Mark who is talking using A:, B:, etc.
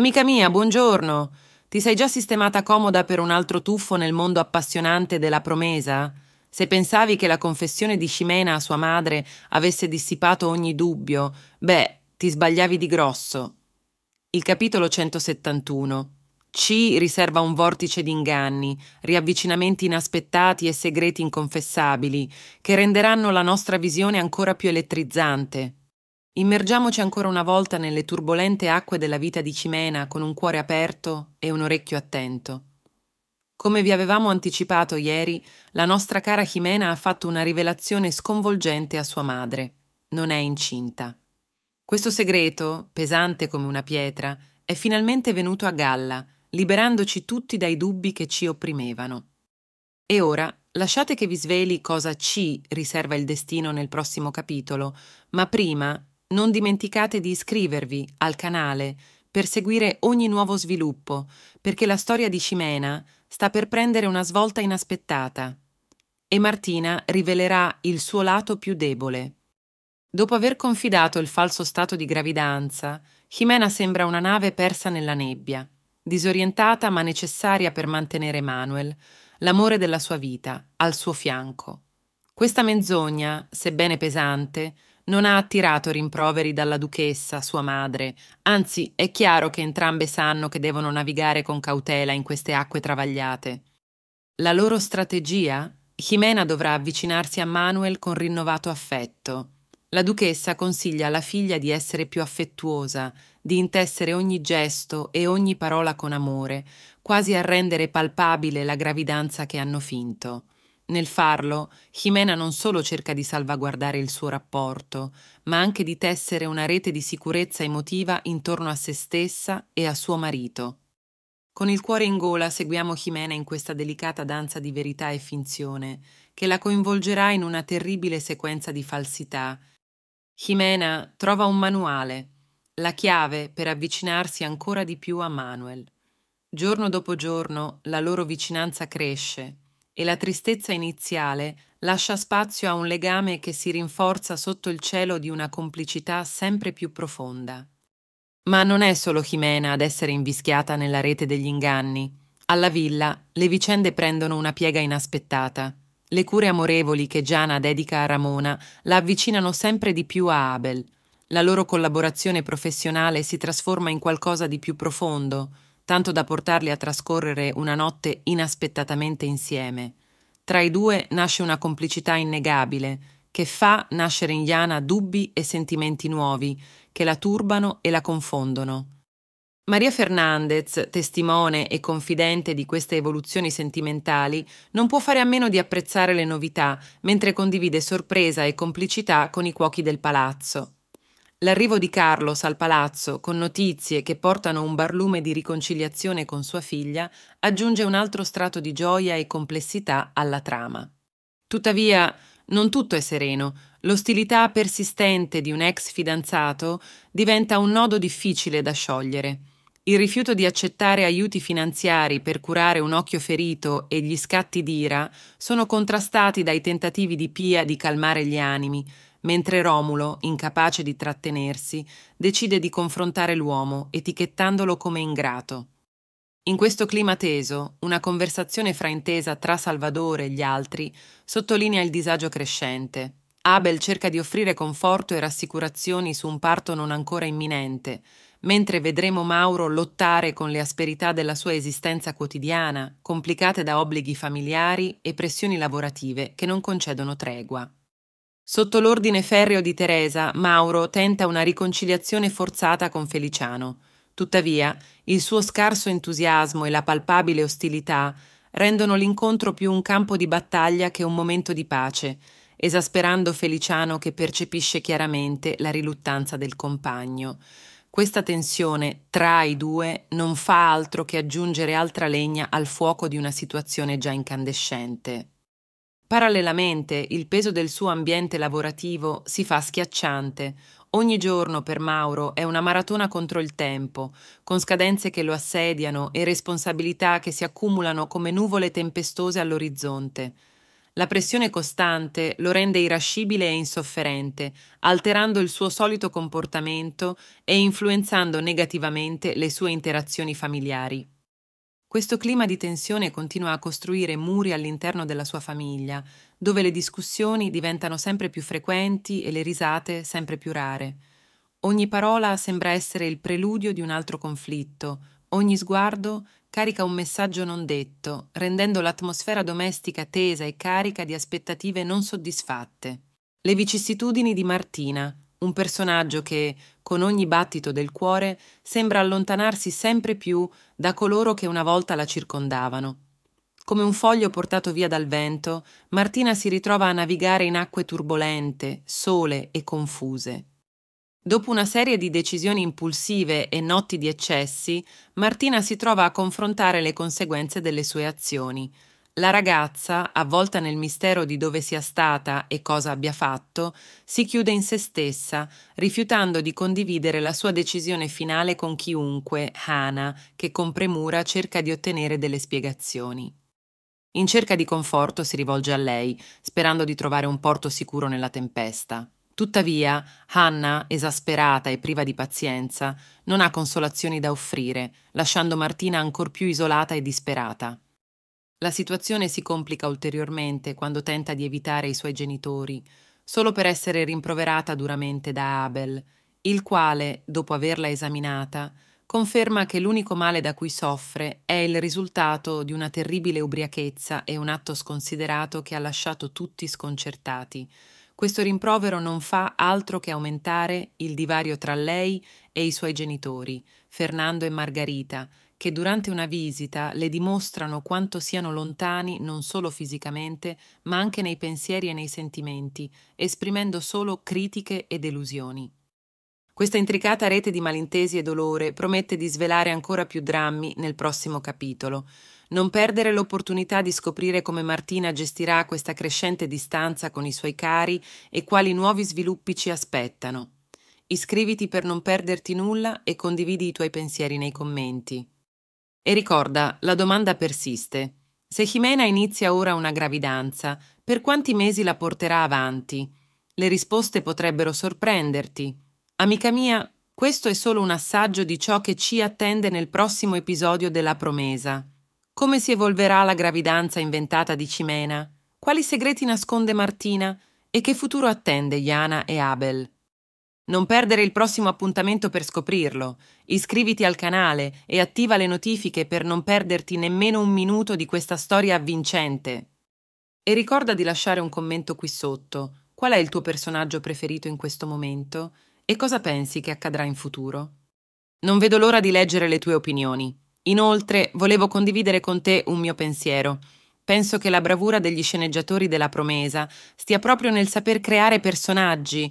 A: Amica mia, buongiorno. Ti sei già sistemata comoda per un altro tuffo nel mondo appassionante della promesa? Se pensavi che la confessione di Scimena a sua madre avesse dissipato ogni dubbio, beh, ti sbagliavi di grosso. Il capitolo 171 C riserva un vortice di inganni, riavvicinamenti inaspettati e segreti inconfessabili, che renderanno la nostra visione ancora più elettrizzante. Immergiamoci ancora una volta nelle turbolente acque della vita di Cimena con un cuore aperto e un orecchio attento. Come vi avevamo anticipato ieri, la nostra cara Cimena ha fatto una rivelazione sconvolgente a sua madre. Non è incinta. Questo segreto, pesante come una pietra, è finalmente venuto a galla, liberandoci tutti dai dubbi che ci opprimevano. E ora lasciate che vi sveli cosa ci riserva il destino nel prossimo capitolo, ma prima non dimenticate di iscrivervi al canale per seguire ogni nuovo sviluppo, perché la storia di Scimena sta per prendere una svolta inaspettata e Martina rivelerà il suo lato più debole. Dopo aver confidato il falso stato di gravidanza, Ximena sembra una nave persa nella nebbia, disorientata ma necessaria per mantenere Manuel, l'amore della sua vita, al suo fianco. Questa menzogna, sebbene pesante, non ha attirato rimproveri dalla duchessa, sua madre, anzi è chiaro che entrambe sanno che devono navigare con cautela in queste acque travagliate. La loro strategia? Jimena dovrà avvicinarsi a Manuel con rinnovato affetto. La duchessa consiglia alla figlia di essere più affettuosa, di intessere ogni gesto e ogni parola con amore, quasi a rendere palpabile la gravidanza che hanno finto. Nel farlo, Jimena non solo cerca di salvaguardare il suo rapporto, ma anche di tessere una rete di sicurezza emotiva intorno a se stessa e a suo marito. Con il cuore in gola seguiamo Jimena in questa delicata danza di verità e finzione, che la coinvolgerà in una terribile sequenza di falsità. Jimena trova un manuale, la chiave per avvicinarsi ancora di più a Manuel. Giorno dopo giorno la loro vicinanza cresce, e la tristezza iniziale lascia spazio a un legame che si rinforza sotto il cielo di una complicità sempre più profonda. Ma non è solo Jimena ad essere invischiata nella rete degli inganni. Alla villa le vicende prendono una piega inaspettata. Le cure amorevoli che Giana dedica a Ramona la avvicinano sempre di più a Abel. La loro collaborazione professionale si trasforma in qualcosa di più profondo, tanto da portarli a trascorrere una notte inaspettatamente insieme. Tra i due nasce una complicità innegabile, che fa nascere in Jana dubbi e sentimenti nuovi, che la turbano e la confondono. Maria Fernandez, testimone e confidente di queste evoluzioni sentimentali, non può fare a meno di apprezzare le novità, mentre condivide sorpresa e complicità con i cuochi del palazzo. L'arrivo di Carlos al palazzo, con notizie che portano un barlume di riconciliazione con sua figlia, aggiunge un altro strato di gioia e complessità alla trama. Tuttavia, non tutto è sereno. L'ostilità persistente di un ex fidanzato diventa un nodo difficile da sciogliere. Il rifiuto di accettare aiuti finanziari per curare un occhio ferito e gli scatti d'ira sono contrastati dai tentativi di Pia di calmare gli animi, mentre Romulo, incapace di trattenersi, decide di confrontare l'uomo, etichettandolo come ingrato. In questo clima teso, una conversazione fraintesa tra Salvatore e gli altri sottolinea il disagio crescente. Abel cerca di offrire conforto e rassicurazioni su un parto non ancora imminente, mentre vedremo Mauro lottare con le asperità della sua esistenza quotidiana, complicate da obblighi familiari e pressioni lavorative che non concedono tregua. Sotto l'ordine ferreo di Teresa, Mauro tenta una riconciliazione forzata con Feliciano. Tuttavia, il suo scarso entusiasmo e la palpabile ostilità rendono l'incontro più un campo di battaglia che un momento di pace, esasperando Feliciano che percepisce chiaramente la riluttanza del compagno. Questa tensione tra i due non fa altro che aggiungere altra legna al fuoco di una situazione già incandescente. Parallelamente, il peso del suo ambiente lavorativo si fa schiacciante. Ogni giorno per Mauro è una maratona contro il tempo, con scadenze che lo assediano e responsabilità che si accumulano come nuvole tempestose all'orizzonte. La pressione costante lo rende irascibile e insofferente, alterando il suo solito comportamento e influenzando negativamente le sue interazioni familiari. Questo clima di tensione continua a costruire muri all'interno della sua famiglia, dove le discussioni diventano sempre più frequenti e le risate sempre più rare. Ogni parola sembra essere il preludio di un altro conflitto, ogni sguardo carica un messaggio non detto, rendendo l'atmosfera domestica tesa e carica di aspettative non soddisfatte. Le vicissitudini di Martina, un personaggio che, con ogni battito del cuore, sembra allontanarsi sempre più da coloro che una volta la circondavano. Come un foglio portato via dal vento, Martina si ritrova a navigare in acque turbolente, sole e confuse. Dopo una serie di decisioni impulsive e notti di eccessi, Martina si trova a confrontare le conseguenze delle sue azioni, la ragazza, avvolta nel mistero di dove sia stata e cosa abbia fatto, si chiude in se stessa, rifiutando di condividere la sua decisione finale con chiunque, Hana, che con premura cerca di ottenere delle spiegazioni. In cerca di conforto si rivolge a lei, sperando di trovare un porto sicuro nella tempesta. Tuttavia, Hannah, esasperata e priva di pazienza, non ha consolazioni da offrire, lasciando Martina ancor più isolata e disperata. La situazione si complica ulteriormente quando tenta di evitare i suoi genitori, solo per essere rimproverata duramente da Abel, il quale, dopo averla esaminata, conferma che l'unico male da cui soffre è il risultato di una terribile ubriachezza e un atto sconsiderato che ha lasciato tutti sconcertati. Questo rimprovero non fa altro che aumentare il divario tra lei e i suoi genitori, Fernando e Margarita, che durante una visita le dimostrano quanto siano lontani non solo fisicamente, ma anche nei pensieri e nei sentimenti, esprimendo solo critiche e delusioni. Questa intricata rete di malintesi e dolore promette di svelare ancora più drammi nel prossimo capitolo. Non perdere l'opportunità di scoprire come Martina gestirà questa crescente distanza con i suoi cari e quali nuovi sviluppi ci aspettano. Iscriviti per non perderti nulla e condividi i tuoi pensieri nei commenti. E ricorda, la domanda persiste. Se Jimena inizia ora una gravidanza, per quanti mesi la porterà avanti? Le risposte potrebbero sorprenderti. Amica mia, questo è solo un assaggio di ciò che ci attende nel prossimo episodio della promesa. Come si evolverà la gravidanza inventata di Cimena? Quali segreti nasconde Martina? E che futuro attende Iana e Abel? Non perdere il prossimo appuntamento per scoprirlo. Iscriviti al canale e attiva le notifiche per non perderti nemmeno un minuto di questa storia avvincente. E ricorda di lasciare un commento qui sotto. Qual è il tuo personaggio preferito in questo momento e cosa pensi che accadrà in futuro? Non vedo l'ora di leggere le tue opinioni. Inoltre, volevo condividere con te un mio pensiero. Penso che la bravura degli sceneggiatori della promesa stia proprio nel saper creare personaggi